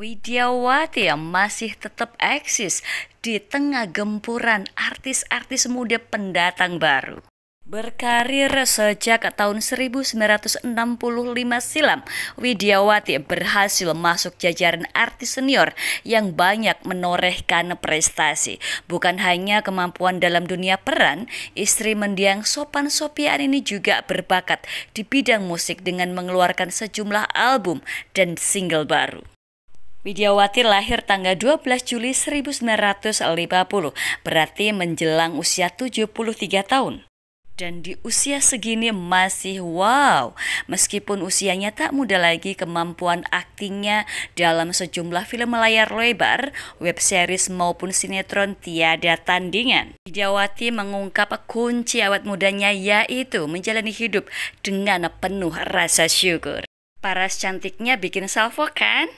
Widiawati yang masih tetap eksis di tengah gempuran artis-artis muda pendatang baru. Berkarir sejak tahun 1965 silam, Widiawati berhasil masuk jajaran artis senior yang banyak menorehkan prestasi. Bukan hanya kemampuan dalam dunia peran, istri mendiang Sopan Sopian ini juga berbakat di bidang musik dengan mengeluarkan sejumlah album dan single baru. Widiawati lahir tanggal 12 Juli 1950, berarti menjelang usia 73 tahun. Dan di usia segini masih wow, meskipun usianya tak muda lagi, kemampuan aktingnya dalam sejumlah film layar lebar, web series maupun sinetron tiada tandingan. Widiawati mengungkap kunci awet mudanya yaitu menjalani hidup dengan penuh rasa syukur. Paras cantiknya bikin salvo kan?